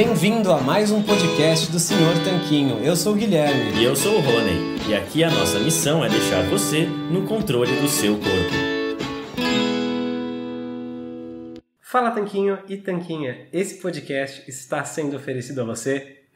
Bem-vindo a mais um podcast do Senhor Tanquinho. Eu sou o Guilherme. E eu sou o Rony. E aqui a nossa missão é deixar você no controle do seu corpo. Fala Tanquinho e Tanquinha. Esse podcast está sendo oferecido a você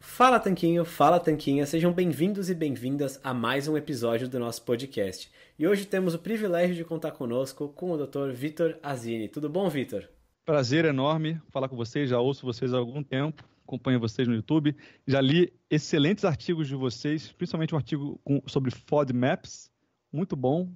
Fala Tanquinho, fala Tanquinha, sejam bem-vindos e bem-vindas a mais um episódio do nosso podcast. E hoje temos o privilégio de contar conosco com o Dr. Vitor Azini. Tudo bom, Vitor? Prazer enorme falar com vocês, já ouço vocês há algum tempo, acompanho vocês no YouTube, já li excelentes artigos de vocês, principalmente um artigo com, sobre FODMAPs, muito bom,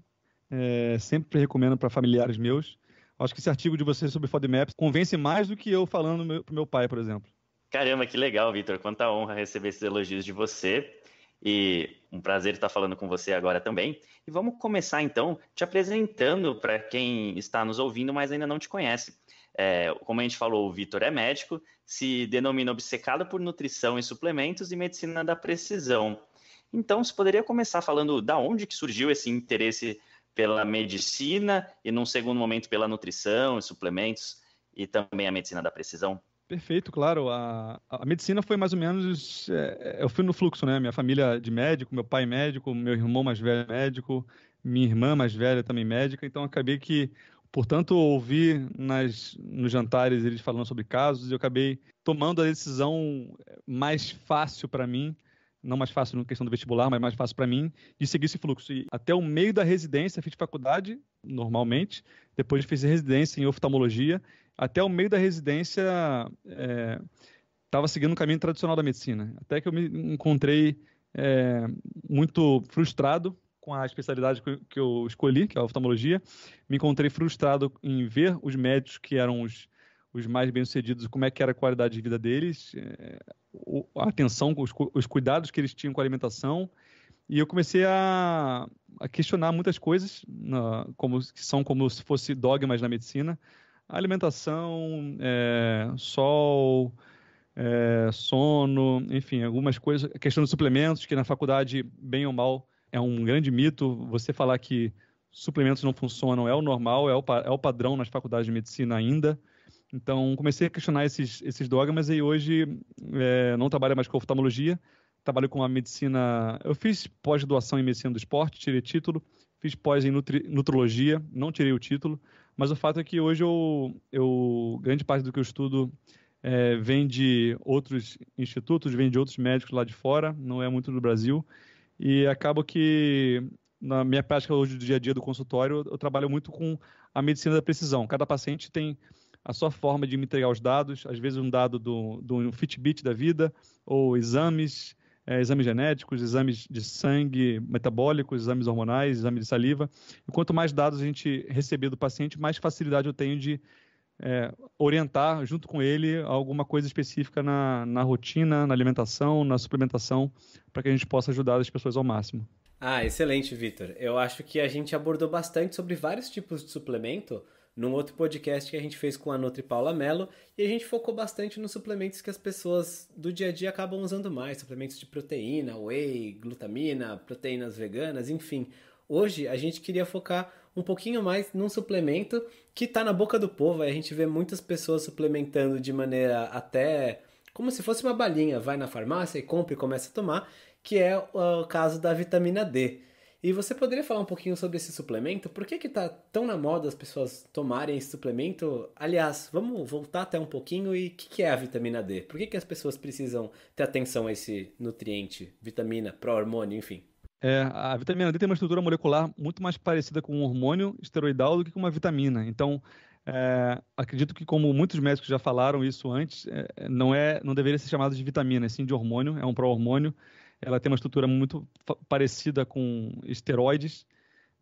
é, sempre recomendo para familiares meus. Acho que esse artigo de vocês sobre FODMAPs convence mais do que eu falando para o meu pai, por exemplo. Caramba, que legal, Vitor. Quanta honra receber esses elogios de você. E um prazer estar falando com você agora também. E vamos começar então te apresentando para quem está nos ouvindo, mas ainda não te conhece. É, como a gente falou, o Vitor é médico, se denomina obcecado por nutrição e suplementos e medicina da precisão. Então, você poderia começar falando da onde que surgiu esse interesse pela medicina e, num segundo momento, pela nutrição e suplementos e também a medicina da precisão? Perfeito, claro. A, a medicina foi mais ou menos. É, é, eu fui no fluxo, né? Minha família de médico, meu pai médico, meu irmão mais velho médico, minha irmã mais velha também médica. Então acabei que, portanto, ouvi nas, nos jantares eles falando sobre casos e eu acabei tomando a decisão mais fácil para mim, não mais fácil na questão do vestibular, mas mais fácil para mim, de seguir esse fluxo. E até o meio da residência, fiz faculdade, normalmente, depois fiz residência em oftalmologia até o meio da residência estava é, seguindo o caminho tradicional da medicina. Até que eu me encontrei é, muito frustrado com a especialidade que eu escolhi, que é a oftalmologia. Me encontrei frustrado em ver os médicos que eram os, os mais bem-sucedidos, como é que era a qualidade de vida deles, é, a atenção, os, os cuidados que eles tinham com a alimentação. E eu comecei a, a questionar muitas coisas, na, como, que são como se fossem dogmas na medicina, alimentação, é, sol, é, sono, enfim, algumas coisas. questão dos suplementos, que na faculdade, bem ou mal, é um grande mito. Você falar que suplementos não funcionam é o normal, é o, é o padrão nas faculdades de medicina ainda. Então, comecei a questionar esses, esses dogmas e hoje é, não trabalho mais com oftalmologia, trabalho com a medicina. Eu fiz pós doação em medicina do esporte, tirei título, fiz pós em nutri, nutrologia, não tirei o título. Mas o fato é que hoje eu, eu grande parte do que eu estudo é, vem de outros institutos, vem de outros médicos lá de fora, não é muito do Brasil. E acabo que na minha prática hoje do dia a dia do consultório, eu trabalho muito com a medicina da precisão. Cada paciente tem a sua forma de me entregar os dados, às vezes um dado do, do um Fitbit da vida, ou exames, é, exames genéticos, exames de sangue metabólicos, exames hormonais, exames de saliva. E quanto mais dados a gente receber do paciente, mais facilidade eu tenho de é, orientar junto com ele alguma coisa específica na, na rotina, na alimentação, na suplementação, para que a gente possa ajudar as pessoas ao máximo. Ah, excelente, Vitor. Eu acho que a gente abordou bastante sobre vários tipos de suplemento num outro podcast que a gente fez com a Nutri Paula Mello, e a gente focou bastante nos suplementos que as pessoas do dia a dia acabam usando mais, suplementos de proteína, whey, glutamina, proteínas veganas, enfim. Hoje a gente queria focar um pouquinho mais num suplemento que está na boca do povo, a gente vê muitas pessoas suplementando de maneira até como se fosse uma balinha, vai na farmácia e compra e começa a tomar, que é o caso da vitamina D. E você poderia falar um pouquinho sobre esse suplemento? Por que que tá tão na moda as pessoas tomarem esse suplemento? Aliás, vamos voltar até um pouquinho e o que, que, é a vitamina D? Por que, que as pessoas precisam ter atenção a esse nutriente, vitamina, pró-hormônio, enfim? É, a vitamina D tem uma estrutura molecular muito mais parecida com um hormônio esteroidal do que com uma vitamina. Então, é, acredito que, como muitos médicos já falaram isso antes, é, não, é, não deveria ser chamado de vitamina, sim de hormônio, é um pró-hormônio. Ela tem uma estrutura muito parecida com esteroides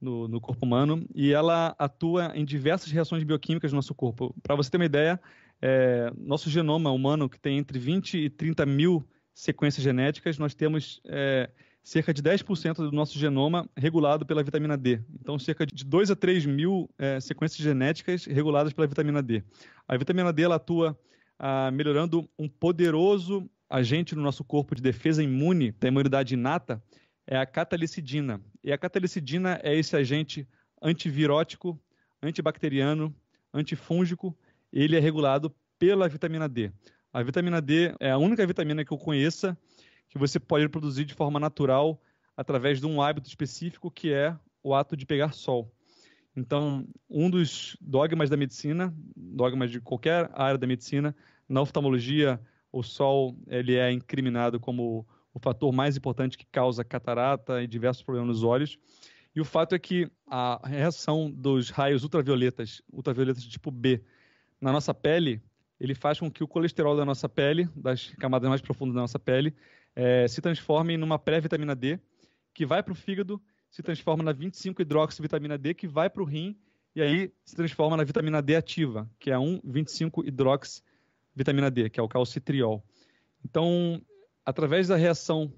no, no corpo humano e ela atua em diversas reações bioquímicas do nosso corpo. Para você ter uma ideia, é, nosso genoma humano, que tem entre 20 e 30 mil sequências genéticas, nós temos é, cerca de 10% do nosso genoma regulado pela vitamina D. Então, cerca de 2 a 3 mil é, sequências genéticas reguladas pela vitamina D. A vitamina D ela atua ah, melhorando um poderoso a gente, no nosso corpo de defesa imune, da imunidade inata, é a catalicidina. E a catalicidina é esse agente antivirótico, antibacteriano, antifúngico. Ele é regulado pela vitamina D. A vitamina D é a única vitamina que eu conheça que você pode produzir de forma natural através de um hábito específico que é o ato de pegar sol. Então, um dos dogmas da medicina, dogmas de qualquer área da medicina, na oftalmologia, o sol ele é incriminado como o fator mais importante que causa catarata e diversos problemas nos olhos. E o fato é que a reação dos raios ultravioletas, ultravioletas tipo B, na nossa pele, ele faz com que o colesterol da nossa pele, das camadas mais profundas da nossa pele, é, se transforme numa pré-vitamina D, que vai para o fígado, se transforma na 25-hidroxivitamina D, que vai para o rim, e aí se transforma na vitamina D ativa, que é 1,25-hidroxivitamina vitamina D, que é o calcitriol. Então, através da reação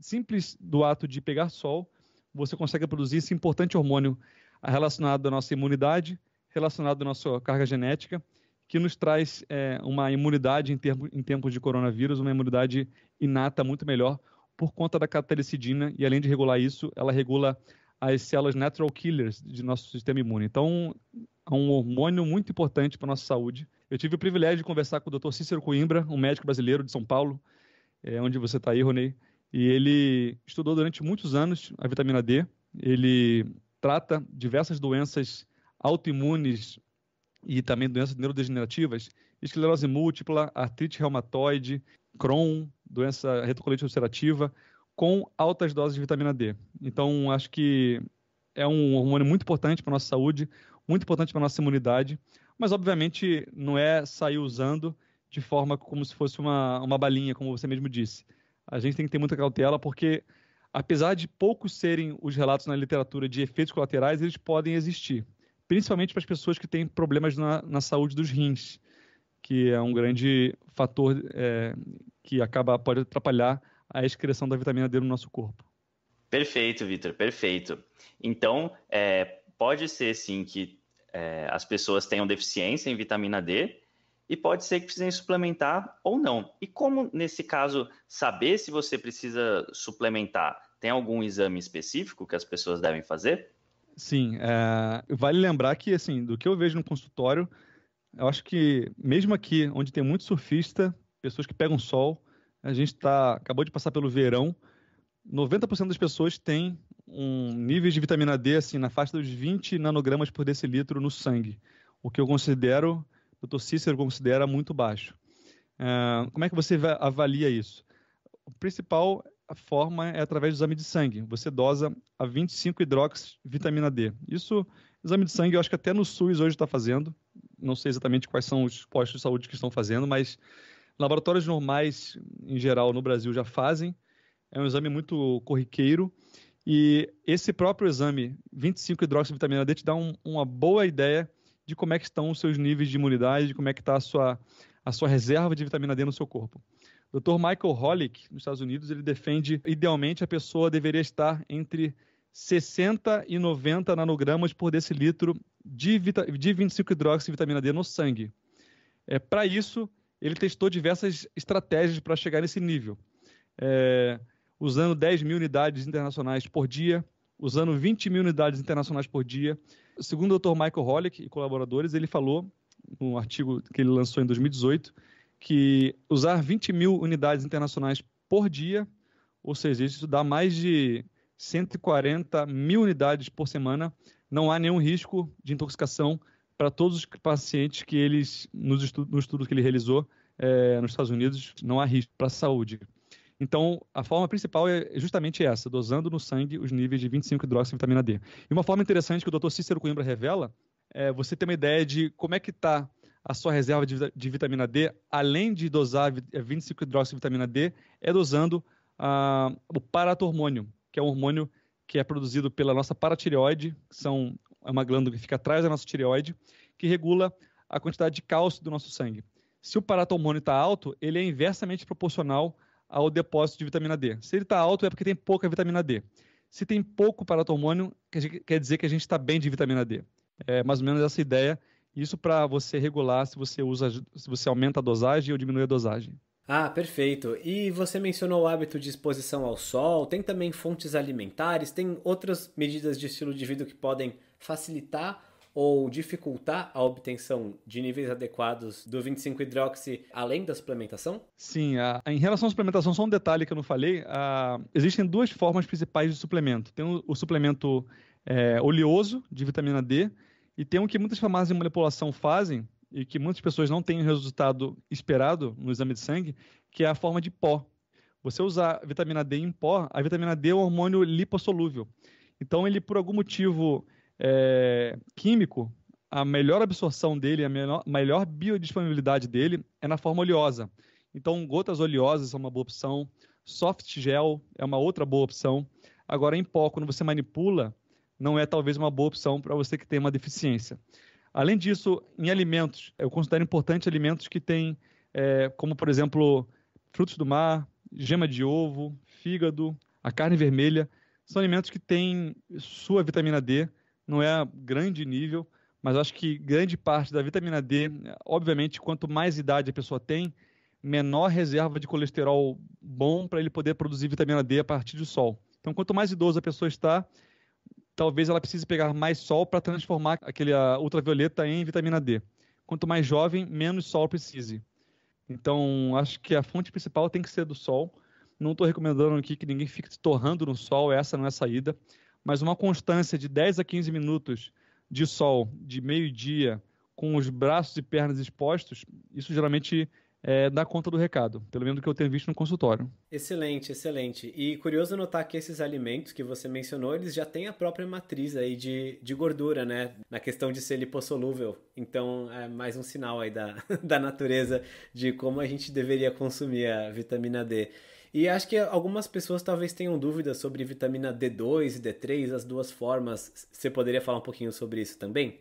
simples do ato de pegar sol, você consegue produzir esse importante hormônio relacionado à nossa imunidade, relacionado à nossa carga genética, que nos traz é, uma imunidade em, termo, em tempos de coronavírus, uma imunidade inata muito melhor por conta da catelicidina, e além de regular isso, ela regula as células natural killers de nosso sistema imune. Então, é um hormônio muito importante para a nossa saúde. Eu tive o privilégio de conversar com o Dr. Cícero Coimbra, um médico brasileiro de São Paulo, é, onde você está aí, Ronei. E ele estudou durante muitos anos a vitamina D. Ele trata diversas doenças autoimunes e também doenças neurodegenerativas, esclerose múltipla, artrite reumatoide, Crohn, doença retocolite ulcerativa, com altas doses de vitamina D. Então, acho que é um hormônio muito importante para a nossa saúde, muito importante para nossa imunidade, mas obviamente não é sair usando de forma como se fosse uma, uma balinha, como você mesmo disse. A gente tem que ter muita cautela, porque apesar de poucos serem os relatos na literatura de efeitos colaterais, eles podem existir, principalmente para as pessoas que têm problemas na, na saúde dos rins, que é um grande fator é, que acaba pode atrapalhar a excreção da vitamina D no nosso corpo. Perfeito, Vitor, perfeito. Então, é, pode ser sim que é, as pessoas tenham deficiência em vitamina D e pode ser que precisem suplementar ou não. E como, nesse caso, saber se você precisa suplementar? Tem algum exame específico que as pessoas devem fazer? Sim, é, vale lembrar que, assim, do que eu vejo no consultório, eu acho que, mesmo aqui, onde tem muito surfista, pessoas que pegam sol, a gente tá, acabou de passar pelo verão, 90% das pessoas têm um níveis de vitamina D assim na faixa dos 20 nanogramas por decilitro no sangue, o que eu considero, o Dr. Cícero considera muito baixo. Uh, como é que você avalia isso? O principal a forma é através do exame de sangue. Você dosa a 25 hidrox vitamina D. Isso, exame de sangue, eu acho que até no SUS hoje está fazendo. Não sei exatamente quais são os postos de saúde que estão fazendo, mas laboratórios normais, em geral, no Brasil já fazem. É um exame muito corriqueiro e esse próprio exame 25-hidroxivitamina D te dá um, uma boa ideia de como é que estão os seus níveis de imunidade, de como é que está a sua, a sua reserva de vitamina D no seu corpo. O Dr. Michael Hollick, nos Estados Unidos, ele defende, idealmente, a pessoa deveria estar entre 60 e 90 nanogramas por decilitro de, de 25-hidroxivitamina D no sangue. É, para isso, ele testou diversas estratégias para chegar nesse nível. É, usando 10 mil unidades internacionais por dia, usando 20 mil unidades internacionais por dia. Segundo o Dr. Michael Hollick e colaboradores, ele falou, num artigo que ele lançou em 2018, que usar 20 mil unidades internacionais por dia, ou seja, isso dá mais de 140 mil unidades por semana, não há nenhum risco de intoxicação para todos os pacientes que eles, nos estudos, no estudo que ele realizou é, nos Estados Unidos, não há risco para a saúde. Então, a forma principal é justamente essa, dosando no sangue os níveis de 25 vitamina D. E uma forma interessante que o Dr. Cícero Coimbra revela é você ter uma ideia de como é que está a sua reserva de, de, vitamina D, além de dosar 25 eh, vitamina D, é dosando ah, o paratormônio, que é um hormônio que é produzido pela nossa paratireoide, que são, é uma glândula que fica atrás da nossa tireoide, que regula a quantidade de cálcio do nosso sangue. Se o paratormônio está alto, ele é inversamente proporcional ao depósito de vitamina D. Se ele está alto, é porque tem pouca vitamina D. Se tem pouco paratormônio, quer dizer que a gente está bem de vitamina D. É mais ou menos essa ideia. Isso para você regular se você usa, se você aumenta a dosagem ou diminui a dosagem. Ah, perfeito. E você mencionou o hábito de exposição ao sol, tem também fontes alimentares, tem outras medidas de estilo de vida que podem facilitar ou dificultar a obtenção de níveis adequados do 25-hidroxi além da suplementação? Sim, a, em relação à suplementação, só um detalhe que eu não falei: a, existem duas formas principais de suplemento. Tem o, o suplemento é, oleoso de vitamina D, e tem o que muitas farmácias de manipulação fazem, e que muitas pessoas não têm o resultado esperado no exame de sangue, que é a forma de pó. Você usar vitamina D em pó, a vitamina D é um hormônio lipossolúvel. Então, ele, por algum motivo, é, químico, a melhor absorção dele, a melhor, melhor biodisponibilidade dele é na forma oleosa. Então, gotas oleosas é uma boa opção, soft gel é uma outra boa opção. Agora, em pó, quando você manipula, não é talvez uma boa opção para você que tem uma deficiência. Além disso, em alimentos, eu considero importante alimentos que têm, é, como por exemplo, frutos do mar, gema de ovo, fígado, a carne vermelha, são alimentos que têm sua vitamina D, não é grande nível, mas acho que grande parte da vitamina D, obviamente, quanto mais idade a pessoa tem, menor reserva de colesterol bom para ele poder produzir vitamina D a partir do sol. Então, quanto mais idosa a pessoa está, talvez ela precise pegar mais sol para transformar aquele ultravioleta em vitamina D. Quanto mais jovem, menos sol precise. Então, acho que a fonte principal tem que ser do sol. Não estou recomendando aqui que ninguém fique torrando no sol, essa não é a saída mas uma constância de 10 a 15 minutos de sol de meio-dia com os braços e pernas expostos, isso geralmente é, dá conta do recado, pelo menos do que eu tenho visto no consultório. Excelente, excelente. E curioso notar que esses alimentos que você mencionou, eles já têm a própria matriz aí de, de gordura, né? Na questão de ser lipossolúvel. Então, é mais um sinal aí da, da natureza de como a gente deveria consumir a vitamina D. E acho que algumas pessoas talvez tenham dúvidas sobre vitamina D2 e D3, as duas formas. Você poderia falar um pouquinho sobre isso também?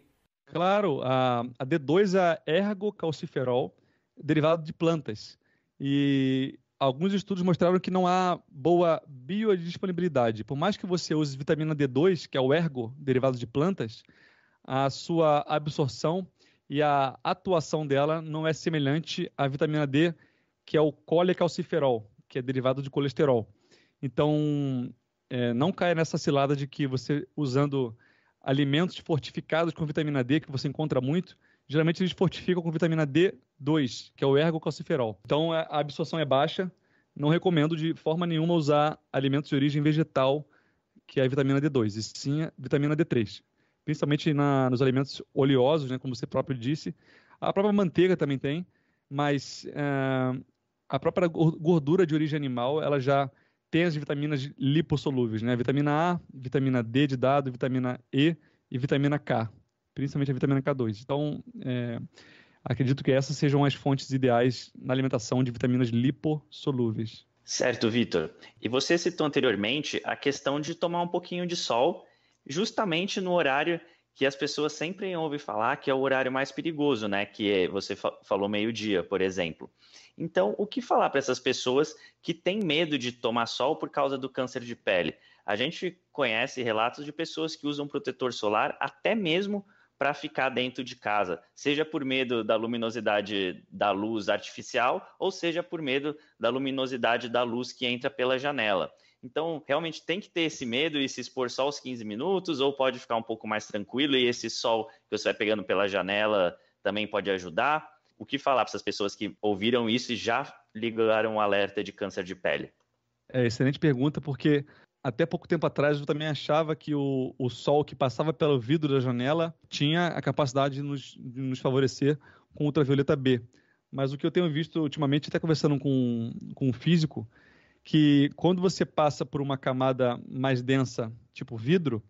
Claro, a, a D2 é ergocalciferol, derivado de plantas. E alguns estudos mostraram que não há boa biodisponibilidade. Por mais que você use vitamina D2, que é o ergo, derivado de plantas, a sua absorção e a atuação dela não é semelhante à vitamina D, que é o colecalciferol, que é derivado de colesterol. Então, é, não caia nessa cilada de que você usando alimentos fortificados com vitamina D, que você encontra muito, geralmente eles fortificam com vitamina D2, que é o ergocalciferol. Então, a absorção é baixa. Não recomendo de forma nenhuma usar alimentos de origem vegetal, que é a vitamina D2, e sim a vitamina D3 principalmente na, nos alimentos oleosos, né, como você próprio disse. A própria manteiga também tem, mas uh, a própria gordura de origem animal, ela já tem as vitaminas lipossolúveis, né? Vitamina A, vitamina D de dado, vitamina E e vitamina K, principalmente a vitamina K2. Então, é, acredito que essas sejam as fontes ideais na alimentação de vitaminas lipossolúveis. Certo, Vitor. E você citou anteriormente a questão de tomar um pouquinho de sol, justamente no horário que as pessoas sempre ouvem falar que é o horário mais perigoso, né? Que é, você fa falou meio-dia, por exemplo. Então, o que falar para essas pessoas que têm medo de tomar sol por causa do câncer de pele? A gente conhece relatos de pessoas que usam protetor solar até mesmo para ficar dentro de casa, seja por medo da luminosidade da luz artificial, ou seja por medo da luminosidade da luz que entra pela janela. Então, realmente tem que ter esse medo e se expor só os 15 minutos, ou pode ficar um pouco mais tranquilo e esse sol que você vai pegando pela janela também pode ajudar. O que falar para essas pessoas que ouviram isso e já ligaram o um alerta de câncer de pele? É, excelente pergunta, porque até pouco tempo atrás eu também achava que o, o sol que passava pelo vidro da janela tinha a capacidade de nos, de nos favorecer com ultravioleta B. Mas o que eu tenho visto ultimamente, até conversando com, com um físico, que quando você passa por uma camada mais densa, tipo vidro,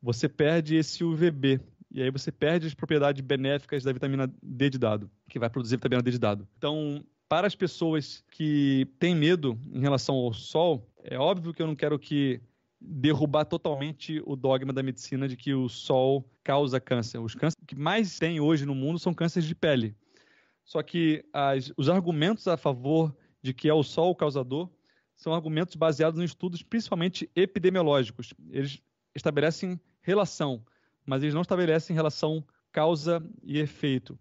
você perde esse UVB. E aí você perde as propriedades benéficas da vitamina D de dado, que vai produzir vitamina D de dado. Então, para as pessoas que têm medo em relação ao sol, é óbvio que eu não quero que derrubar totalmente o dogma da medicina de que o sol causa câncer. Os cânceres que mais tem hoje no mundo são cânceres de pele. Só que as, os argumentos a favor de que é o sol o causador são argumentos baseados em estudos principalmente epidemiológicos. Eles estabelecem relação, mas eles não estabelecem relação causa e efeito.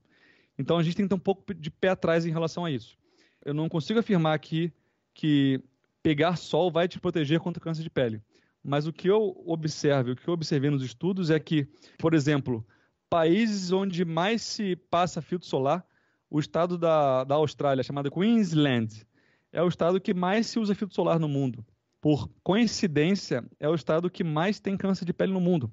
Então a gente tem que ter um pouco de pé atrás em relação a isso. Eu não consigo afirmar aqui que pegar sol vai te proteger contra câncer de pele. Mas o que eu observo, o que eu observei nos estudos é que, por exemplo, países onde mais se passa filtro solar, o estado da, da Austrália, chamado Queensland, é o estado que mais se usa filtro solar no mundo. Por coincidência, é o estado que mais tem câncer de pele no mundo.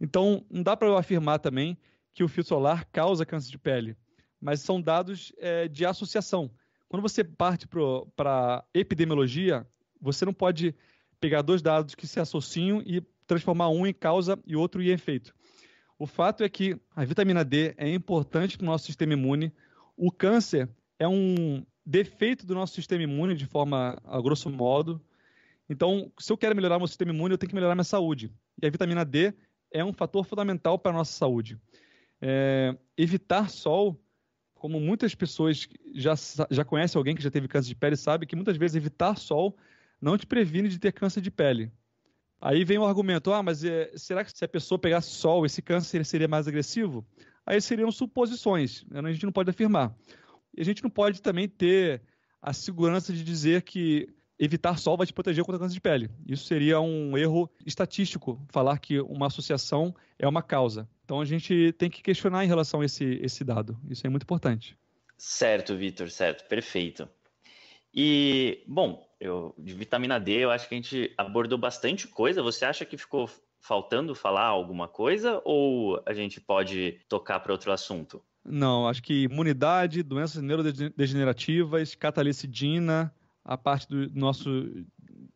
Então, não dá para eu afirmar também que o filtro solar causa câncer de pele, mas são dados é, de associação. Quando você parte para epidemiologia, você não pode pegar dois dados que se associam e transformar um em causa e outro em efeito. O fato é que a vitamina D é importante para o nosso sistema imune. O câncer é um defeito do nosso sistema imune, de forma a grosso modo. Então, se eu quero melhorar meu sistema imune, eu tenho que melhorar minha saúde. E a vitamina D é um fator fundamental para a nossa saúde. É, evitar sol, como muitas pessoas já, já conhecem alguém que já teve câncer de pele, sabe que muitas vezes evitar sol não te previne de ter câncer de pele. Aí vem o argumento, ah, mas é, será que se a pessoa pegasse sol, esse câncer seria mais agressivo? Aí seriam suposições, né? a gente não pode afirmar. E a gente não pode também ter a segurança de dizer que evitar sol vai te proteger contra câncer de pele. Isso seria um erro estatístico, falar que uma associação é uma causa. Então a gente tem que questionar em relação a esse, esse dado. Isso é muito importante. Certo, Vitor, certo, perfeito. E, bom, eu, de vitamina D, eu acho que a gente abordou bastante coisa. Você acha que ficou faltando falar alguma coisa ou a gente pode tocar para outro assunto? Não, acho que imunidade, doenças neurodegenerativas, catalicidina, a parte do nosso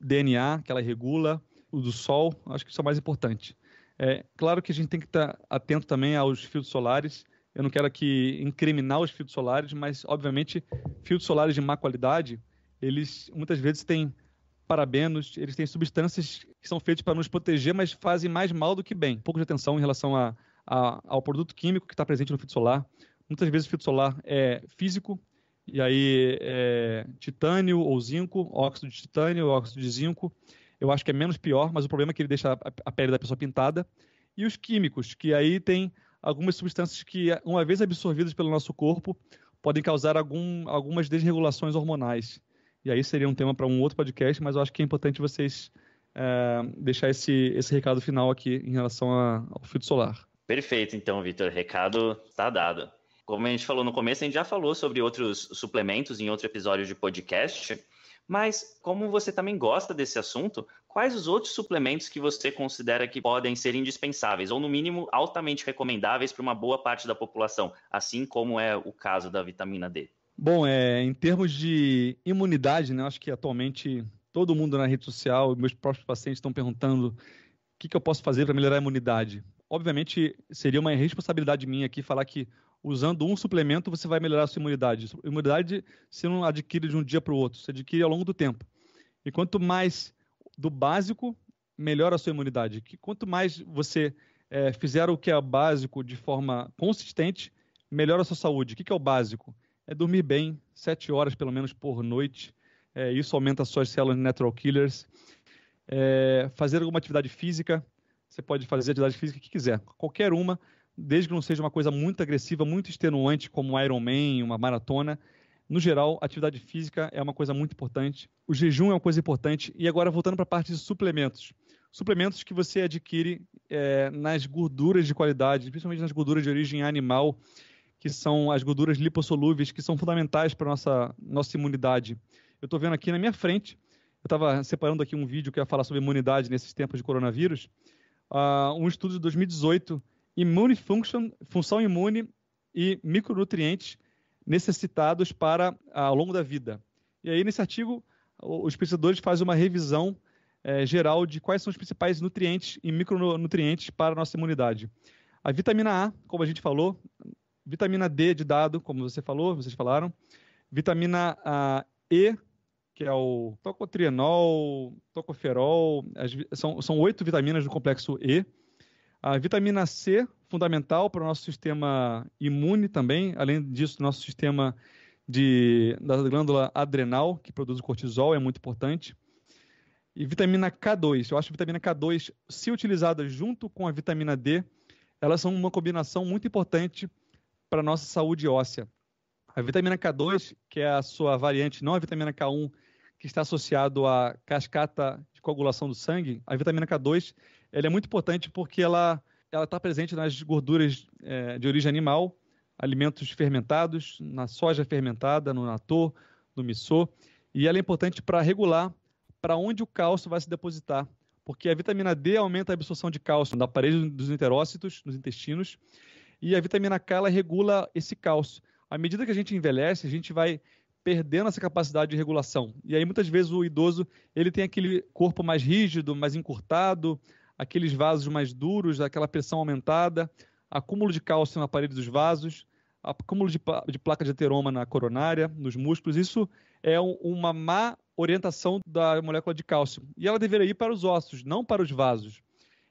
DNA que ela regula, o do sol, acho que isso é o mais importante. É, claro que a gente tem que estar atento também aos filtros solares. Eu não quero aqui incriminar os filtros solares, mas obviamente filtros solares de má qualidade, eles muitas vezes têm parabenos, eles têm substâncias que são feitas para nos proteger, mas fazem mais mal do que bem. Um pouco de atenção em relação a a, ao produto químico que está presente no filtro solar. Muitas vezes o filtro solar é físico, e aí é titânio ou zinco, óxido de titânio, óxido de zinco. Eu acho que é menos pior, mas o problema é que ele deixa a pele da pessoa pintada. E os químicos, que aí tem algumas substâncias que, uma vez absorvidas pelo nosso corpo, podem causar algum, algumas desregulações hormonais. E aí seria um tema para um outro podcast, mas eu acho que é importante vocês é, deixar esse, esse recado final aqui em relação a, ao filtro solar. Perfeito, então, Vitor. Recado está dado. Como a gente falou no começo, a gente já falou sobre outros suplementos em outro episódio de podcast. Mas, como você também gosta desse assunto, quais os outros suplementos que você considera que podem ser indispensáveis, ou no mínimo altamente recomendáveis para uma boa parte da população, assim como é o caso da vitamina D? Bom, é, em termos de imunidade, né, acho que atualmente todo mundo na rede social, meus próprios pacientes estão perguntando o que, que eu posso fazer para melhorar a imunidade obviamente, seria uma irresponsabilidade minha aqui falar que usando um suplemento você vai melhorar a sua imunidade. A imunidade você não adquire de um dia para o outro, você adquire ao longo do tempo. E quanto mais do básico, melhor a sua imunidade. Que quanto mais você é, fizer o que é básico de forma consistente, melhora a sua saúde. O que, que é o básico? É dormir bem, sete horas pelo menos por noite. É, isso aumenta as suas células natural killers. É, fazer alguma atividade física, você pode fazer atividade física que quiser, qualquer uma, desde que não seja uma coisa muito agressiva, muito extenuante, como um Ironman, uma maratona. No geral, atividade física é uma coisa muito importante. O jejum é uma coisa importante. E agora, voltando para a parte de suplementos. Suplementos que você adquire é, nas gorduras de qualidade, principalmente nas gorduras de origem animal, que são as gorduras lipossolúveis, que são fundamentais para a nossa, nossa imunidade. Eu estou vendo aqui na minha frente, eu estava separando aqui um vídeo que ia falar sobre imunidade nesses tempos de coronavírus, uh, um estudo de 2018, Immune Function, função imune e micronutrientes necessitados para uh, ao longo da vida. E aí, nesse artigo, os pesquisadores fazem uma revisão eh, geral de quais são os principais nutrientes e micronutrientes para a nossa imunidade. A vitamina A, como a gente falou, vitamina D de dado, como você falou, vocês falaram, vitamina uh, E, que é o tocotrienol, tocoferol, as, são, são oito vitaminas do complexo E. A vitamina C, fundamental para o nosso sistema imune também, além disso, nosso sistema de, da glândula adrenal, que produz o cortisol, é muito importante. E vitamina K2, eu acho que vitamina K2, se utilizada junto com a vitamina D, elas são uma combinação muito importante para a nossa saúde óssea. A vitamina K2, que é a sua variante, não a vitamina K1, que está associado à cascata de coagulação do sangue, a vitamina K2 ela é muito importante porque ela está presente nas gorduras é, de origem animal, alimentos fermentados, na soja fermentada, no natô, no missô, e ela é importante para regular para onde o cálcio vai se depositar, porque a vitamina D aumenta a absorção de cálcio na parede dos enterócitos, nos intestinos, e a vitamina K ela regula esse cálcio à medida que a gente envelhece, a gente vai perdendo essa capacidade de regulação. E aí muitas vezes o idoso, ele tem aquele corpo mais rígido, mais encurtado, aqueles vasos mais duros, aquela pressão aumentada, acúmulo de cálcio na parede dos vasos, acúmulo de, de placa de ateroma na coronária, nos músculos. Isso é um, uma má orientação da molécula de cálcio. E ela deveria ir para os ossos, não para os vasos.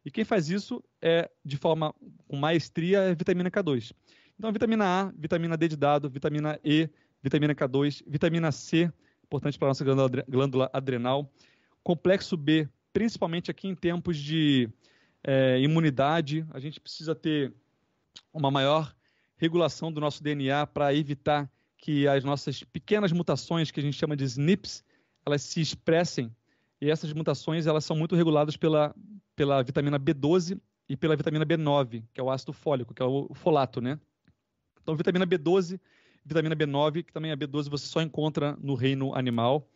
E quem faz isso é, de forma com maestria, é a vitamina K2. Então, vitamina A, vitamina D de dado, vitamina E, vitamina K2, vitamina C, importante para a nossa glândula adrenal. Complexo B, principalmente aqui em tempos de é, imunidade, a gente precisa ter uma maior regulação do nosso DNA para evitar que as nossas pequenas mutações, que a gente chama de SNPs, elas se expressem. E essas mutações elas são muito reguladas pela, pela vitamina B12 e pela vitamina B9, que é o ácido fólico, que é o folato, né? Então, vitamina B12, vitamina B9, que também a é B12 você só encontra no reino animal.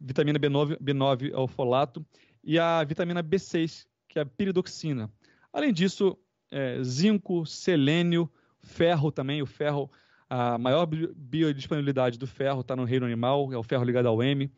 Vitamina B9, B9 é o folato. E a vitamina B6, que é a piridoxina. Além disso, é, zinco, selênio, ferro também. O ferro, a maior biodisponibilidade do ferro está no reino animal, é o ferro ligado ao M.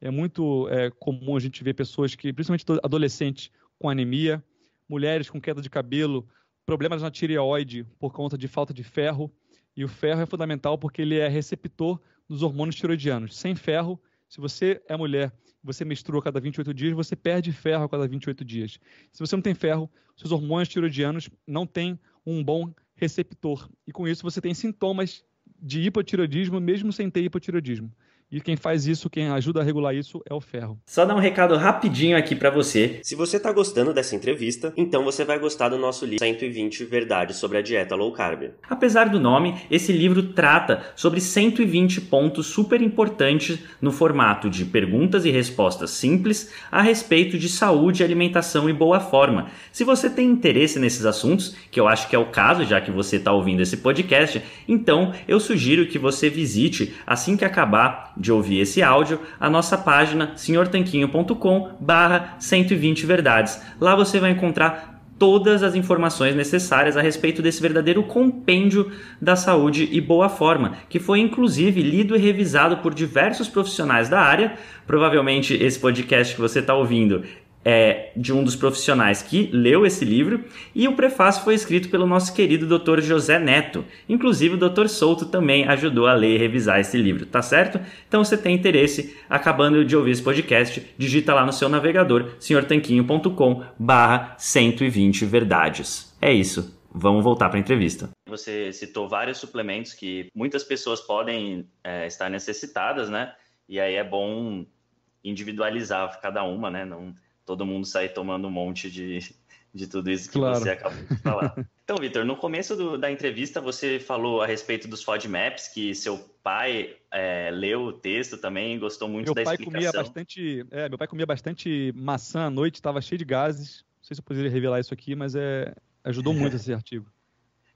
É muito é, comum a gente ver pessoas que, principalmente adolescentes, com anemia, mulheres com queda de cabelo, problemas na tireoide por conta de falta de ferro e o ferro é fundamental porque ele é receptor dos hormônios tiroidianos. Sem ferro, se você é mulher, você menstrua a cada 28 dias, você perde ferro a cada 28 dias. Se você não tem ferro, seus hormônios tiroidianos não têm um bom receptor. E com isso você tem sintomas de hipotiroidismo, mesmo sem ter hipotiroidismo. E quem faz isso, quem ajuda a regular isso é o ferro. Só dar um recado rapidinho aqui para você. Se você tá gostando dessa entrevista, então você vai gostar do nosso livro 120 Verdades sobre a Dieta Low Carb. Apesar do nome, esse livro trata sobre 120 pontos super importantes no formato de perguntas e respostas simples a respeito de saúde, alimentação e boa forma. Se você tem interesse nesses assuntos, que eu acho que é o caso, já que você está ouvindo esse podcast, então eu sugiro que você visite assim que acabar de ouvir esse áudio, a nossa página senhortanquinho.com barra 120 verdades. Lá você vai encontrar todas as informações necessárias a respeito desse verdadeiro compêndio da saúde e boa forma, que foi inclusive lido e revisado por diversos profissionais da área. Provavelmente esse podcast que você está ouvindo é, de um dos profissionais que leu esse livro, e o prefácio foi escrito pelo nosso querido Dr. José Neto. Inclusive, o Dr. Souto também ajudou a ler e revisar esse livro, tá certo? Então, se você tem interesse, acabando de ouvir esse podcast, digita lá no seu navegador, senhortanquinho.com barra 120 verdades. É isso. Vamos voltar para a entrevista. Você citou vários suplementos que muitas pessoas podem é, estar necessitadas, né? E aí é bom individualizar cada uma, né? Não todo mundo sair tomando um monte de, de tudo isso que claro. você acabou de falar. Então, Vitor, no começo do, da entrevista você falou a respeito dos FODMAPs, que seu pai é, leu o texto também e gostou muito meu da pai explicação. Comia bastante, é, meu pai comia bastante maçã à noite, estava cheio de gases. Não sei se eu poderia revelar isso aqui, mas é, ajudou muito esse artigo.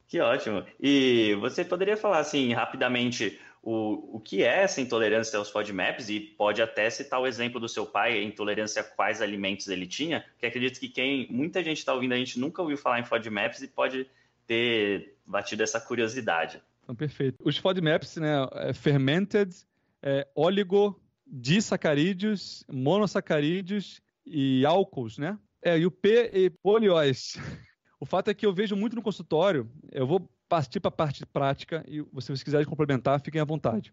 Que ótimo. E você poderia falar assim rapidamente o, o que é essa intolerância aos FODMAPs e pode até citar o exemplo do seu pai, a intolerância a quais alimentos ele tinha, que acredito que quem muita gente está ouvindo a gente nunca ouviu falar em FODMAPs e pode ter batido essa curiosidade. Então, perfeito. Os FODMAPs, né, é fermented, é, oligo, disacarídeos, monossacarídeos e álcools, né? É, e o P e polióis. O fato é que eu vejo muito no consultório, eu vou partir tipo para a parte prática e, se vocês quiserem complementar, fiquem à vontade.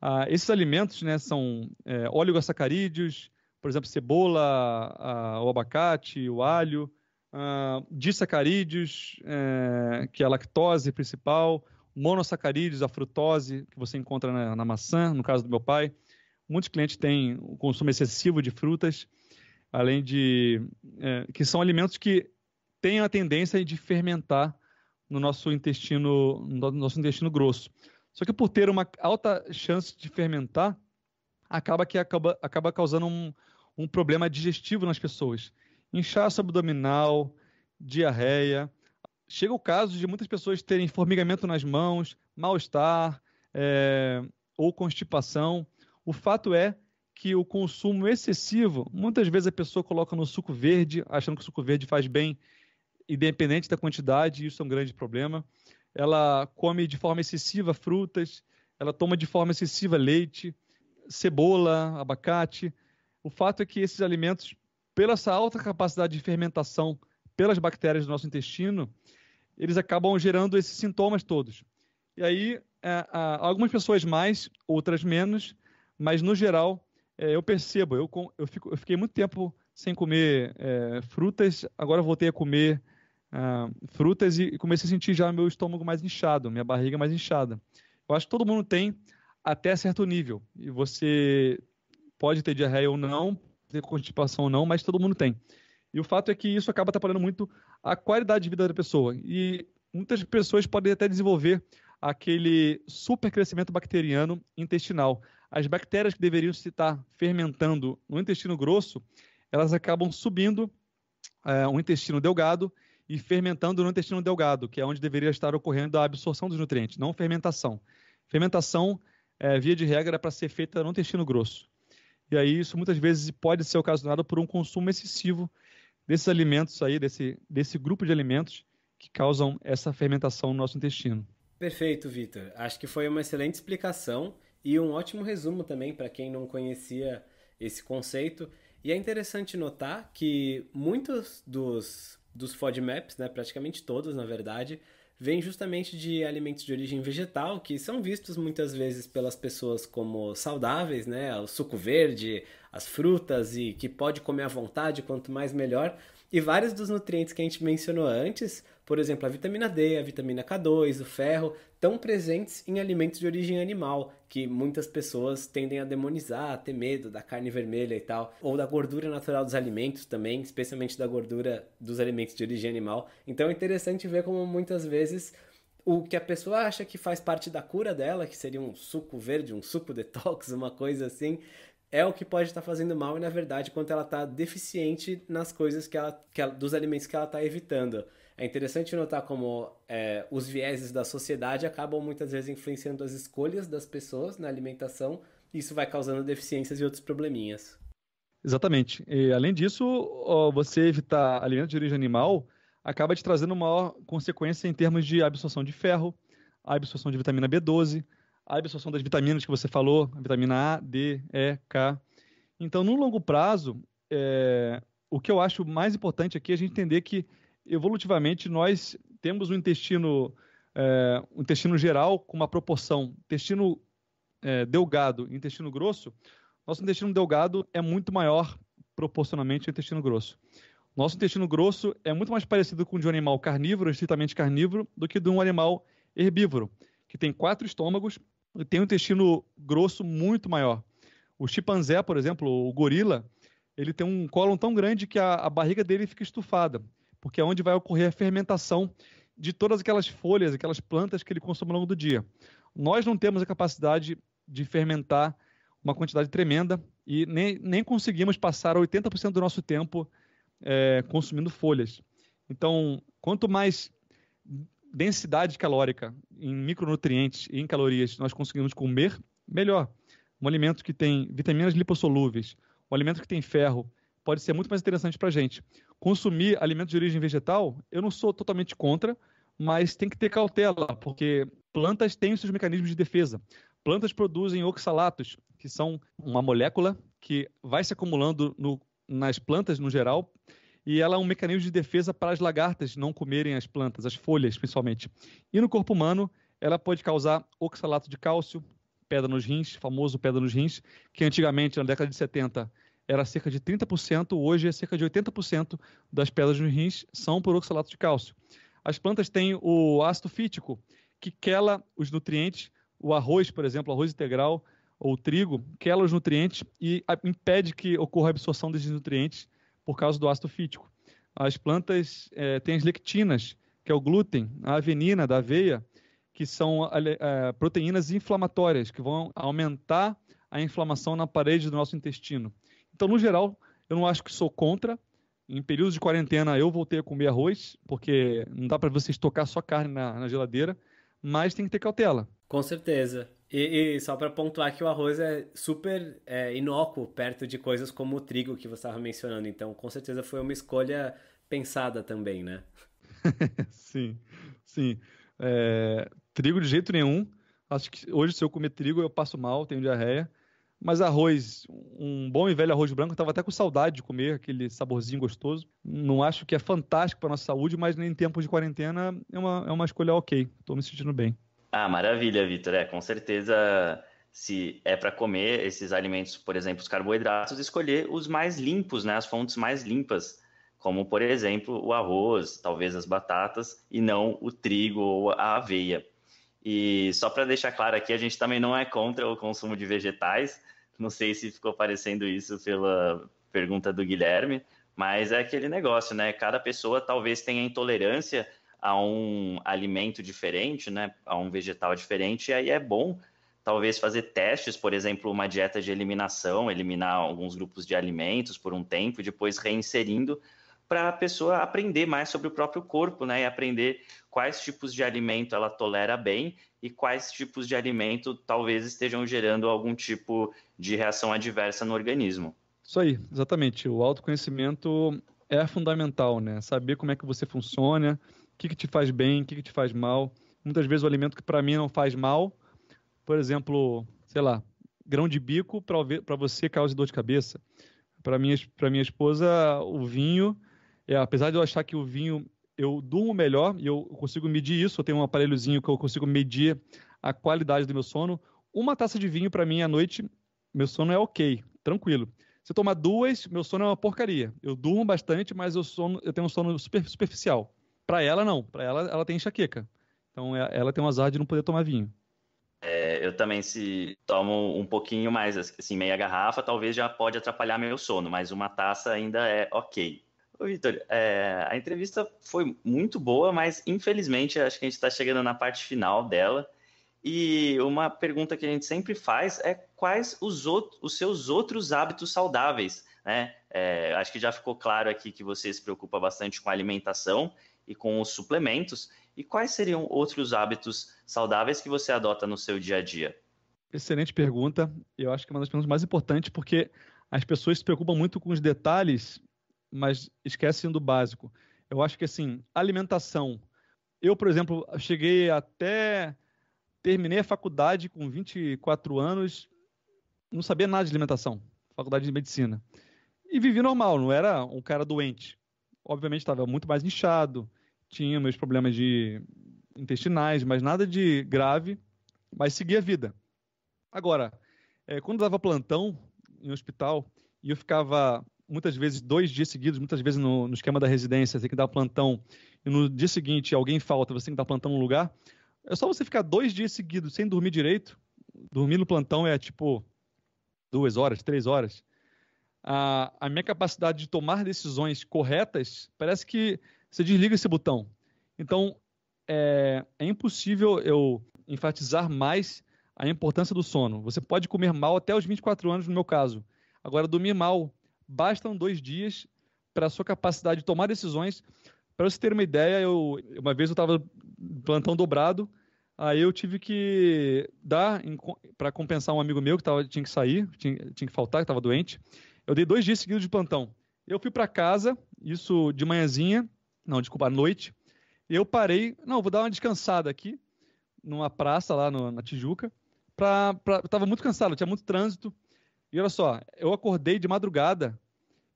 Ah, esses alimentos né, são é, oligosacarídeos, por exemplo, cebola, a, o abacate, o alho, ah, disacarídeos, é, que é a lactose principal, monossacarídeos, a frutose, que você encontra na, na, maçã, no caso do meu pai. Muitos clientes têm o consumo excessivo de frutas, além de. É, que são alimentos que têm a tendência de fermentar no nosso intestino, no nosso intestino grosso. Só que por ter uma alta chance de fermentar, acaba que acaba, acaba causando um, um problema digestivo nas pessoas. Inchaço abdominal, diarreia. Chega o caso de muitas pessoas terem formigamento nas mãos, mal-estar é, ou constipação. O fato é que o consumo excessivo, muitas vezes a pessoa coloca no suco verde, achando que o suco verde faz bem, independente da quantidade, isso é um grande problema. Ela come de forma excessiva frutas, ela toma de forma excessiva leite, cebola, abacate. O fato é que esses alimentos, pela essa alta capacidade de fermentação pelas bactérias do nosso intestino, eles acabam gerando esses sintomas todos. E aí, é, algumas pessoas mais, outras menos, mas no geral, é, eu percebo, eu, eu, fico, eu fiquei muito tempo sem comer é, frutas, agora voltei a comer ah, frutas e comecei a sentir já meu estômago mais inchado, minha barriga mais inchada. Eu acho que todo mundo tem até certo nível. E você pode ter diarreia ou não, ter constipação ou não, mas todo mundo tem. E o fato é que isso acaba atrapalhando muito a qualidade de vida da pessoa. E muitas pessoas podem até desenvolver aquele supercrescimento bacteriano intestinal. As bactérias que deveriam estar fermentando no intestino grosso, elas acabam subindo é, intestino delgado e fermentando no intestino delgado, que é onde deveria estar ocorrendo a absorção dos nutrientes, não fermentação. Fermentação, é, via de regra, é para ser feita no intestino grosso. E aí isso muitas vezes pode ser ocasionado por um consumo excessivo desses alimentos aí, desse, desse grupo de alimentos que causam essa fermentação no nosso intestino. Perfeito, Vitor. Acho que foi uma excelente explicação e um ótimo resumo também para quem não conhecia esse conceito. E é interessante notar que muitos dos dos FODMAPs, né, praticamente todos, na verdade, vêm justamente de alimentos de origem vegetal, que são vistos muitas vezes pelas pessoas como saudáveis, né, o suco verde, as frutas e que pode comer à vontade, quanto mais melhor. E vários dos nutrientes que a gente mencionou antes, por exemplo, a vitamina D, a vitamina K2, o ferro, estão presentes em alimentos de origem animal, que muitas pessoas tendem a demonizar, a ter medo da carne vermelha e tal, ou da gordura natural dos alimentos também, especialmente da gordura dos alimentos de origem animal. Então é interessante ver como muitas vezes o que a pessoa acha que faz parte da cura dela, que seria um suco verde, um suco detox, uma coisa assim, é o que pode estar fazendo mal e, na verdade, quanto ela está deficiente nas coisas que ela, que ela, dos alimentos que ela está evitando. É interessante notar como é, os vieses da sociedade acabam muitas vezes influenciando as escolhas das pessoas na alimentação, e isso vai causando deficiências e outros probleminhas. Exatamente. E, além disso, você evitar alimentos de origem animal acaba te trazendo maior consequência em termos de absorção de ferro, absorção de vitamina B12, a absorção das vitaminas que você falou, vitamina A, D, E, K. Então, no longo prazo, é, o que eu acho mais importante aqui é a gente entender que, evolutivamente, nós temos um intestino, é, um intestino geral com uma proporção intestino é, delgado e intestino grosso. Nosso intestino delgado é muito maior proporcionalmente ao intestino grosso. Nosso intestino grosso é muito mais parecido com o de um animal carnívoro, estritamente carnívoro, do que de um animal herbívoro, que tem quatro estômagos tem um intestino grosso muito maior. O chimpanzé, por exemplo, o gorila, ele tem um cólon tão grande que a, a barriga dele fica estufada, porque é onde vai ocorrer a fermentação de todas aquelas folhas, aquelas plantas que ele consome ao longo do dia. Nós não temos a capacidade de fermentar uma quantidade tremenda e nem, nem conseguimos passar 80% do nosso tempo é, consumindo folhas. Então, quanto mais densidade calórica em micronutrientes e em calorias nós conseguimos comer, melhor. Um alimento que tem vitaminas lipossolúveis, um alimento que tem ferro, pode ser muito mais interessante para a gente. Consumir alimentos de origem vegetal, eu não sou totalmente contra, mas tem que ter cautela, porque plantas têm os seus mecanismos de defesa. Plantas produzem oxalatos, que são uma molécula que vai se acumulando no, nas plantas no geral e ela é um mecanismo de defesa para as lagartas não comerem as plantas, as folhas principalmente. E no corpo humano, ela pode causar oxalato de cálcio, pedra nos rins, famoso pedra nos rins, que antigamente, na década de 70, era cerca de 30%, hoje é cerca de 80% das pedras nos rins são por oxalato de cálcio. As plantas têm o ácido fítico, que quela os nutrientes, o arroz, por exemplo, arroz integral ou trigo, quela os nutrientes e impede que ocorra a absorção desses nutrientes por causa do ácido fítico. As plantas é, têm as lectinas, que é o glúten, a avenina da aveia, que são é, é, proteínas inflamatórias, que vão aumentar a inflamação na parede do nosso intestino. Então, no geral, eu não acho que sou contra. Em períodos de quarentena, eu voltei a comer arroz, porque não dá para você estocar só carne na, na geladeira, mas tem que ter cautela. Com certeza. E, e só para pontuar que o arroz é super é, inócuo perto de coisas como o trigo que você estava mencionando. Então, com certeza foi uma escolha pensada também, né? sim, sim. É, trigo de jeito nenhum. Acho que hoje, se eu comer trigo, eu passo mal, tenho diarreia. Mas arroz, um bom e velho arroz branco, eu estava até com saudade de comer aquele saborzinho gostoso. Não acho que é fantástico para nossa saúde, mas em tempos de quarentena é uma, é uma escolha ok. Estou me sentindo bem. Ah, maravilha, Vitor. É, com certeza, se é para comer esses alimentos, por exemplo, os carboidratos, escolher os mais limpos, né, as fontes mais limpas, como, por exemplo, o arroz, talvez as batatas, e não o trigo ou a aveia. E só para deixar claro aqui, a gente também não é contra o consumo de vegetais. Não sei se ficou parecendo isso pela pergunta do Guilherme, mas é aquele negócio, né? Cada pessoa talvez tenha intolerância a um alimento diferente, né, a um vegetal diferente, e aí é bom talvez fazer testes, por exemplo, uma dieta de eliminação, eliminar alguns grupos de alimentos por um tempo e depois reinserindo para a pessoa aprender mais sobre o próprio corpo, né, e aprender quais tipos de alimento ela tolera bem e quais tipos de alimento talvez estejam gerando algum tipo de reação adversa no organismo. Isso aí, exatamente. O autoconhecimento é fundamental, né? Saber como é que você funciona, que, que te faz bem, o que, que te faz mal. Muitas vezes o alimento que para mim não faz mal, por exemplo, sei lá, grão de bico para você causa dor de cabeça. Para minha, minha esposa, o vinho, é, apesar de eu achar que o vinho eu durmo melhor e eu consigo medir isso. Eu tenho um aparelhozinho que eu consigo medir a qualidade do meu sono. Uma taça de vinho para mim à noite, meu sono é ok, tranquilo. Se eu tomar duas, meu sono é uma porcaria. Eu durmo bastante, mas eu, sono, eu tenho um sono super, superficial. Para ela, não. Para ela, ela tem enxaqueca. Então, é, ela tem um azar de não poder tomar vinho. É, eu também, se tomo um pouquinho mais, assim, meia garrafa, talvez já pode atrapalhar meu sono, mas uma taça ainda é ok. Vitor, é, a entrevista foi muito boa, mas infelizmente acho que a gente está chegando na parte final dela. E uma pergunta que a gente sempre faz é quais os, outros, os seus outros hábitos saudáveis, né? É, acho que já ficou claro aqui que você se preocupa bastante com a alimentação e com os suplementos? E quais seriam outros hábitos saudáveis que você adota no seu dia a dia? Excelente pergunta. Eu acho que é uma das perguntas mais importantes, porque as pessoas se preocupam muito com os detalhes, mas esquecem do básico. Eu acho que, assim, alimentação. Eu, por exemplo, cheguei até. Terminei a faculdade com 24 anos, não sabia nada de alimentação, faculdade de medicina. E vivi normal, não era um cara doente. Obviamente estava muito mais inchado, tinha meus problemas de intestinais, mas nada de grave, mas seguia a vida. Agora, é, quando dava plantão em hospital e eu ficava muitas vezes dois dias seguidos, muitas vezes no, no esquema da residência, tem que dar plantão e no dia seguinte alguém falta, você tem que dar plantão no lugar, é só você ficar dois dias seguidos sem dormir direito. Dormir no plantão é tipo duas horas, três horas. A, a minha capacidade de tomar decisões corretas parece que você desliga esse botão. Então, é, é impossível eu enfatizar mais a importância do sono. Você pode comer mal até os 24 anos, no meu caso. Agora, dormir mal, bastam dois dias para a sua capacidade de tomar decisões. Para você ter uma ideia, eu, uma vez eu estava plantão dobrado, aí eu tive que dar para compensar um amigo meu que tava, tinha que sair, tinha, tinha que faltar, que estava doente. Eu dei dois dias seguidos de plantão. Eu fui para casa, isso de manhãzinha, não, desculpa, à noite. Eu parei, não, vou dar uma descansada aqui, numa praça lá no, na Tijuca. Pra, pra, eu tava muito cansado, tinha muito trânsito. E olha só, eu acordei de madrugada,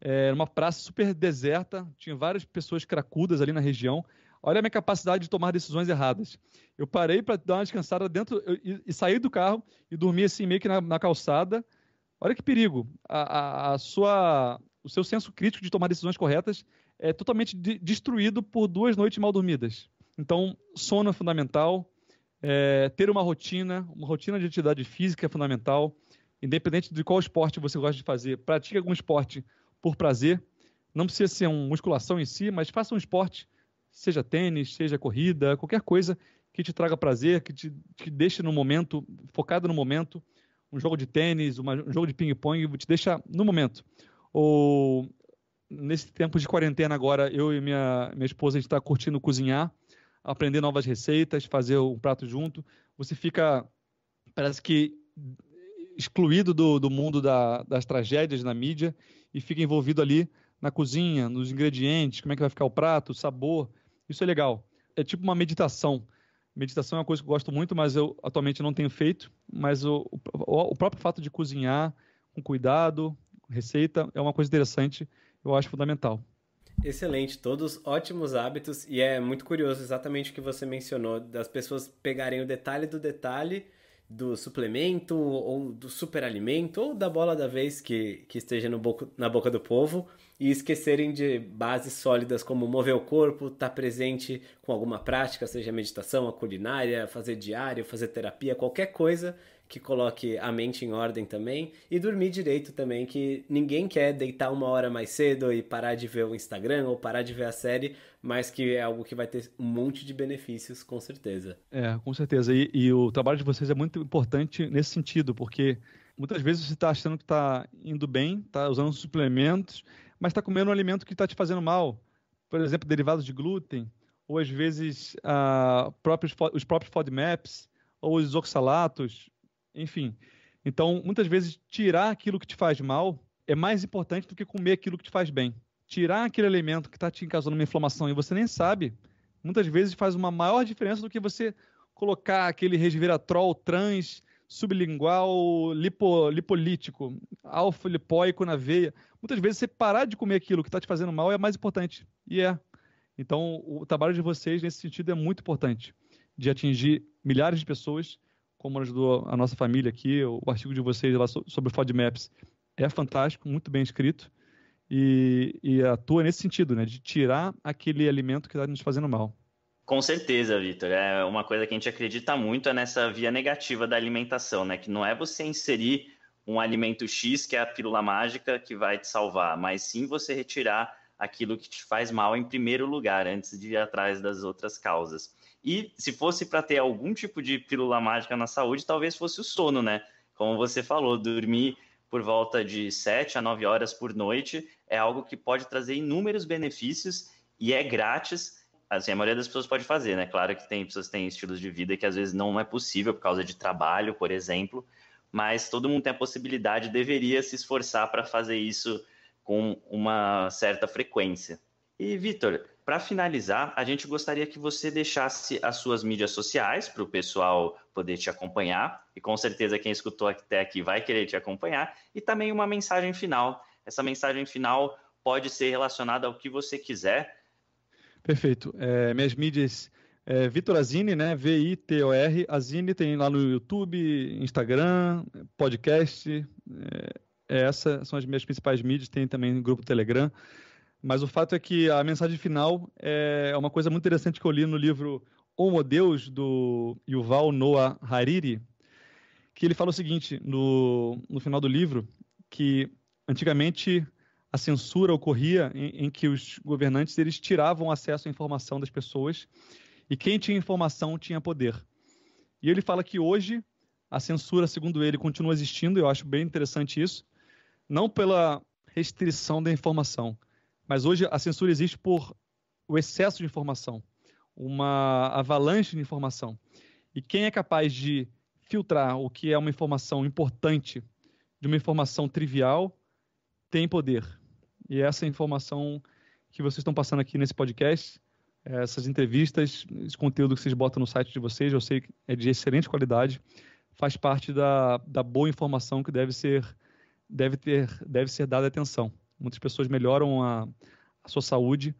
é, numa praça super deserta, tinha várias pessoas cracudas ali na região. Olha a minha capacidade de tomar decisões erradas. Eu parei para dar uma descansada dentro eu, e, e, saí do carro e dormi assim meio que na, na calçada. Olha que perigo! A, a, a sua, o seu senso crítico de tomar decisões corretas é, totalmente de, destruído por duas noites mal dormidas. Então, sono é fundamental, é, ter uma rotina, uma rotina de atividade física é fundamental. Independente de qual esporte você gosta de fazer, pratique algum esporte por prazer. Não precisa ser uma musculação em si, mas faça um esporte, seja tênis, seja corrida, qualquer coisa que te traga prazer, que te, te deixe no momento, focado no momento. Um jogo de tênis, uma, um jogo de ping-pong, te deixa no momento. Ou nesse tempo de quarentena agora, eu e minha, minha esposa, a gente está curtindo cozinhar, aprender novas receitas, fazer um prato junto. Você fica, parece que, excluído do, do mundo da, das tragédias na mídia e fica envolvido ali na cozinha, nos ingredientes, como é que vai ficar o prato, o sabor. Isso é legal. É tipo uma meditação. Meditação é uma coisa que eu gosto muito, mas eu atualmente não tenho feito. Mas o, o, o próprio fato de cozinhar com cuidado, receita, é uma coisa interessante eu acho fundamental. Excelente, todos ótimos hábitos e é muito curioso exatamente o que você mencionou das pessoas pegarem o detalhe do detalhe do suplemento ou do superalimento ou da bola da vez que, que esteja no boca na boca do povo e esquecerem de bases sólidas como mover o corpo, estar tá presente com alguma prática, seja meditação, a culinária, fazer diário, fazer terapia, qualquer coisa que coloque a mente em ordem também e dormir direito também, que ninguém quer deitar uma hora mais cedo e parar de ver o Instagram ou parar de ver a série, mas que é algo que vai ter um monte de benefícios, com certeza. É, com certeza. E, e o trabalho de vocês é muito importante nesse sentido, porque muitas vezes você está achando que está indo bem, está usando suplementos, mas está comendo um alimento que está te fazendo mal. Por exemplo, derivados de glúten, ou às vezes ah, próprios, os próprios FODMAPs, ou os oxalatos, enfim. Então, muitas vezes, tirar aquilo que te faz mal é mais importante do que comer aquilo que te faz bem. Tirar aquele elemento que está te causando uma inflamação e você nem sabe, muitas vezes faz uma maior diferença do que você colocar aquele resveratrol trans sublingual lipo, lipolítico, alfa-lipóico na veia. Muitas vezes você parar de comer aquilo que está te fazendo mal é mais importante. E é. Então, o trabalho de vocês nesse sentido é muito importante, de atingir milhares de pessoas como ajudou a nossa família aqui. O artigo de vocês lá sobre o FODMAPs é fantástico, muito bem escrito e, e atua nesse sentido, né, de tirar aquele alimento que está nos fazendo mal. Com certeza, Vitor. É uma coisa que a gente acredita muito é nessa via negativa da alimentação, né? Que não é você inserir um alimento X que é a pílula mágica que vai te salvar, mas sim você retirar aquilo que te faz mal em primeiro lugar, antes de ir atrás das outras causas. E se fosse para ter algum tipo de pílula mágica na saúde, talvez fosse o sono, né? Como você falou, dormir por volta de 7 a 9 horas por noite é algo que pode trazer inúmeros benefícios e é grátis. Assim, a maioria das pessoas pode fazer, né? Claro que tem pessoas que têm estilos de vida que às vezes não é possível por causa de trabalho, por exemplo, mas todo mundo tem a possibilidade, deveria se esforçar para fazer isso com uma certa frequência. E, Vitor, para finalizar, a gente gostaria que você deixasse as suas mídias sociais para o pessoal poder te acompanhar. E com certeza quem escutou até aqui vai querer te acompanhar. E também uma mensagem final. Essa mensagem final pode ser relacionada ao que você quiser. Perfeito. É, minhas mídias. É, Vitor Azini, né? V-I-T-O-R. Azini tem lá no YouTube, Instagram, podcast. É, é essas são as minhas principais mídias. Tem também no grupo Telegram. Mas o fato é que a mensagem final é, é uma coisa muito interessante que eu li no livro Homo Deus, do Yuval Noah Hariri, que ele fala o seguinte no, no final do livro, que antigamente a censura ocorria em, em que os governantes eles tiravam acesso à informação das pessoas e quem tinha informação tinha poder. E ele fala que hoje a censura, segundo ele, continua existindo, eu acho bem interessante isso, não pela restrição da informação, mas hoje a censura existe por o excesso de informação, uma avalanche de informação. E quem é capaz de filtrar o que é uma informação importante de uma informação trivial tem poder. E essa informação que vocês estão passando aqui nesse podcast, essas entrevistas, esse conteúdo que vocês botam no site de vocês, eu sei que é de excelente qualidade, faz parte da, da boa informação que deve ser, deve ter, deve ser dada atenção. Muitas pessoas melhoram a, a sua saúde.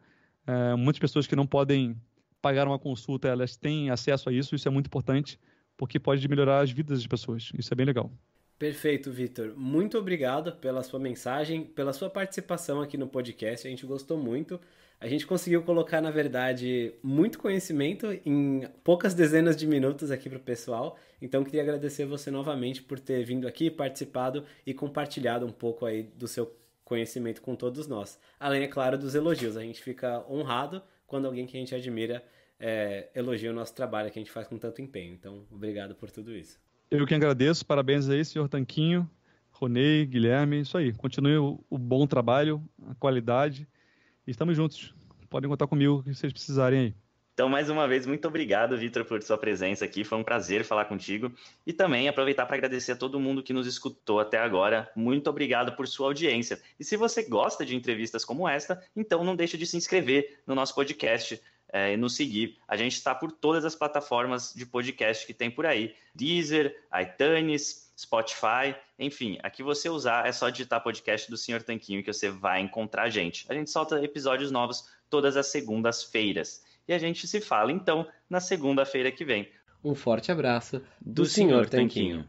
É, muitas pessoas que não podem pagar uma consulta, elas têm acesso a isso. Isso é muito importante, porque pode melhorar as vidas das pessoas. Isso é bem legal. Perfeito, Vitor. Muito obrigado pela sua mensagem, pela sua participação aqui no podcast. A gente gostou muito. A gente conseguiu colocar, na verdade, muito conhecimento em poucas dezenas de minutos aqui para o pessoal. Então, queria agradecer você novamente por ter vindo aqui, participado e compartilhado um pouco aí do seu conhecimento com todos nós. Além, é claro, dos elogios. A gente fica honrado quando alguém que a gente admira é, elogia o nosso trabalho que a gente faz com tanto empenho. Então, obrigado por tudo isso. Eu que agradeço. Parabéns aí, senhor Tanquinho, Ronei, Guilherme. Isso aí. Continue o, o bom trabalho, a qualidade. E estamos juntos. Podem contar comigo se vocês precisarem aí. Então, mais uma vez, muito obrigado, Vitor, por sua presença aqui. Foi um prazer falar contigo. E também aproveitar para agradecer a todo mundo que nos escutou até agora. Muito obrigado por sua audiência. E se você gosta de entrevistas como esta, então não deixe de se inscrever no nosso podcast é, e nos seguir. A gente está por todas as plataformas de podcast que tem por aí: Deezer, iTunes. Spotify, enfim, aqui você usar é só digitar podcast do Senhor Tanquinho que você vai encontrar a gente. A gente solta episódios novos todas as segundas-feiras e a gente se fala então na segunda-feira que vem. Um forte abraço do, do Sr. Tanquinho. Tanquinho.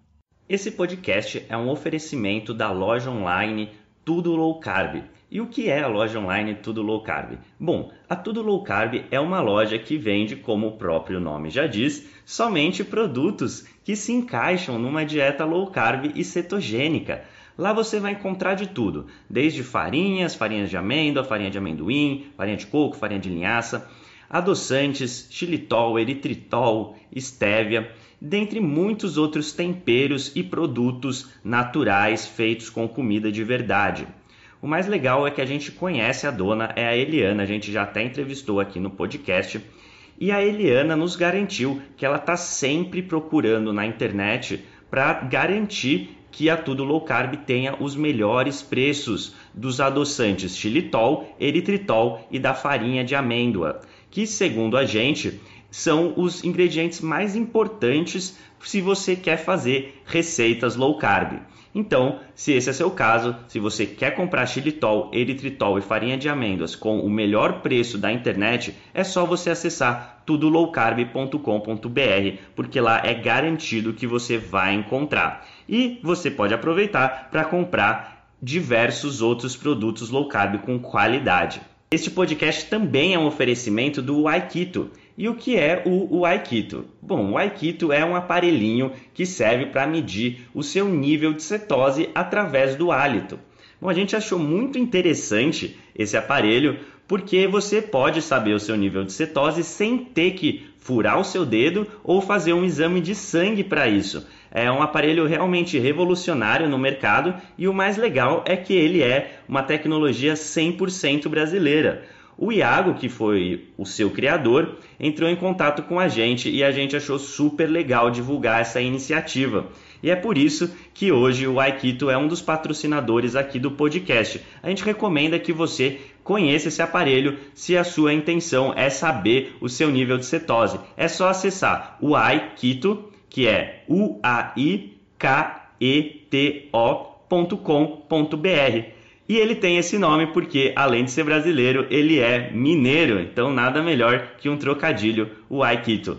Esse podcast é um oferecimento da loja online Tudo Low Carb. E o que é a loja online Tudo Low Carb? Bom, a Tudo Low Carb é uma loja que vende, como o próprio nome já diz, somente produtos que se encaixam numa dieta low carb e cetogênica. Lá você vai encontrar de tudo, desde farinhas, farinhas de amêndoa, farinha de amendoim, farinha de coco, farinha de linhaça adoçantes, xilitol, eritritol, estévia, dentre muitos outros temperos e produtos naturais feitos com comida de verdade. O mais legal é que a gente conhece a dona, é a Eliana, a gente já até entrevistou aqui no podcast. E a Eliana nos garantiu que ela está sempre procurando na internet para garantir que a Tudo Low Carb tenha os melhores preços dos adoçantes xilitol, eritritol e da farinha de amêndoa que, segundo a gente, são os ingredientes mais importantes se você quer fazer receitas low carb. Então, se esse é seu caso, se você quer comprar xilitol, eritritol e farinha de amêndoas com o melhor preço da internet, é só você acessar tudolowcarb.com.br, porque lá é garantido que você vai encontrar. E você pode aproveitar para comprar diversos outros produtos low carb com qualidade. Este podcast também é um oferecimento do Aikito. E o que é o, o Aikito? Bom, o Aikito é um aparelhinho que serve para medir o seu nível de cetose através do hálito. Bom, a gente achou muito interessante esse aparelho porque você pode saber o seu nível de cetose sem ter que furar o seu dedo ou fazer um exame de sangue para isso. É um aparelho realmente revolucionário no mercado e o mais legal é que ele é uma tecnologia 100% brasileira. O Iago, que foi o seu criador, entrou em contato com a gente e a gente achou super legal divulgar essa iniciativa. E é por isso que hoje o Aikito é um dos patrocinadores aqui do podcast. A gente recomenda que você Conheça esse aparelho se a sua intenção é saber o seu nível de cetose. É só acessar o AIKITO, que é u a i k e t o.com.br. E ele tem esse nome porque, além de ser brasileiro, ele é mineiro, então nada melhor que um trocadilho, o Aikito.